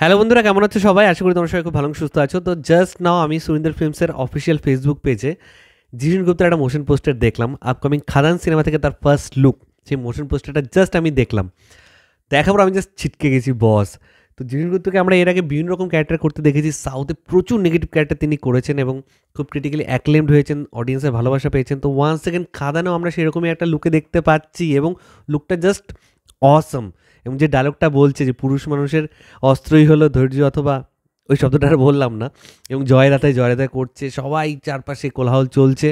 hello বন্ধুরা কেমন আছো সবাই আশা করি তোমার সবাই খুব ভালো সুস্থ আছো তো জাস্ট নাও আমি সুরিন্দর ফিল্মসের অফিসিয়াল ফেসবুক পেজে জিষণ গুপ্তার একটা মোশন পোস্টার দেখলাম আপকামিং খাদান সিনেমা থেকে তার ফার্স্ট লুক সেই মোশন পোস্টারটা জাস্ট আমি দেখলাম দেখার পর আমি জাস্ট ছিটকে গেছি বস তো জিষণ গুপ্তকে আমরা এর আগে বিভিন্ন রকম ক্যারেক্টার করতে দেখেছি সাউথে প্রচুর নেগেটিভ ক্যারেক্টার তিনি করেছেন এবং খুব ক্রিটিক্যালি অ্যাক্লেমড হয়েছেন অডিয়েন্সের ভালোবাসা পেয়েছেন তো ওয়ান সেকেন্ড খাদানেও আমরা সেরকমই একটা লুকে দেখতে পাচ্ছি এবং লুকটা জাস্ট অসম এবং যে ডায়লগটা বলছে যে পুরুষ মানুষের অস্ত্রই হলো ধৈর্য অথবা ওই শব্দটা আর বললাম না এবং জয় জয়রাতায় করছে সবাই চারপাশে কোলাহল চলছে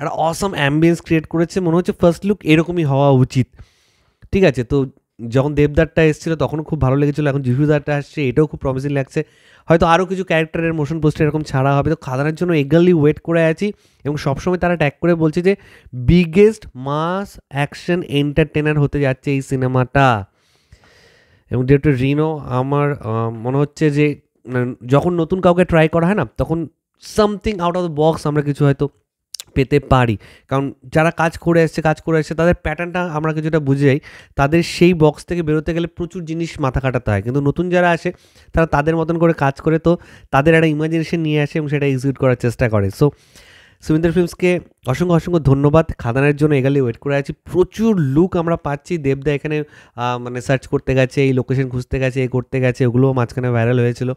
একটা অসম অ্যাম্বিয়েন্স ক্রিয়েট করেছে মনে হচ্ছে ফার্স্ট লুক এরকমই হওয়া উচিত ঠিক আছে তো যখন দেবদারটা এসেছিল তখন খুব ভালো লেগেছিলো এখন জিহুদারটা আসছে এটাও খুব প্রমিসিং লাগছে হয়তো আরও কিছু ক্যারেক্টারের মোশন পোস্টে এরকম ছাড়া হবে তো খাদানের জন্য এগালি ওয়েট করে আছি এবং সবসময় তারা ট্যাগ করে বলছে যে বিগেস্ট মাস অ্যাকশন এন্টারটেনার হতে যাচ্ছে এই সিনেমাটা এবং ডিরেক্টর রিনো আমার মনে হচ্ছে যে মানে যখন নতুন কাউকে ট্রাই করা হয় না তখন something out of the box আমরা কিছু হয়তো পেতে পারি কারণ যারা কাজ করে আসছে কাজ করে আসছে তাদের প্যাটার্নটা আমরা কিছুটা বুঝে যাই তাদের সেই বক্স থেকে বেরোতে গেলে প্রচুর জিনিস মাথা কাটাতে হয় কিন্তু নতুন যারা আসে তারা তাদের মতন করে কাজ করে তো তাদের একটা ইমাজিনেশন নিয়ে আসে এবং সেটা এক্সিকিউট করার চেষ্টা করে সো সুমিন্দার ফিল্মসকে অসংখ্য অসংখ্য ধন্যবাদ খাদানের জন্য এগালে ওয়েট করে আছি প্রচুর লুক আমরা পাচ্ছি দেবদা এখানে মানে সার্চ করতে গেছে এই লোকেশন খুঁজতে গেছে এ করতে গেছে ওগুলোও মাঝখানে ভাইরাল হয়েছিল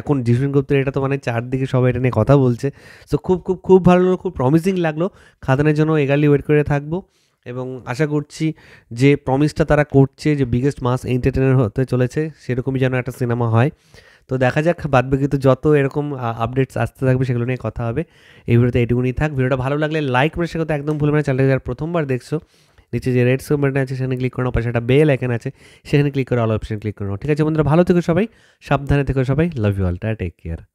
এখন জিসুন গুপ্তের এটা তো মানে চারদিকে সবাই এটা নিয়ে কথা বলছে সো খুব খুব খুব ভালো লাগলো খুব প্রমিসিং লাগলো খাদানের জন্য এগালি ওয়েট করে থাকবো এবং আশা করছি যে প্রমিসটা তারা করছে যে বিগেস্ট মাস এন্টারটেনার হতে চলেছে সেরকমই যেন একটা সিনেমা হয় তো দেখা যাক বাদ বাকি তো যত এরকম আপডেটস আসতে থাকবে সেগুলো নিয়ে কথা হবে এই ভিডিওতে এটুকুনি থাক ভিডিওটা ভালো লাগলে লাইক করে সেগুলো একদম ভুলবে না চ্যানেলটা যারা প্রথমবার দেখছো নিচে যে রেড সোমবারটা আছে সেখানে ক্লিক করো পাশে একটা বেল আইকন আছে সেখানে ক্লিক করে অল অপশন ক্লিক করো ঠিক আছে বন্ধুরা ভালো থেকো সবাই সাবধানে থেকো সবাই লাভ ইউ অল টা টেক কেয়ার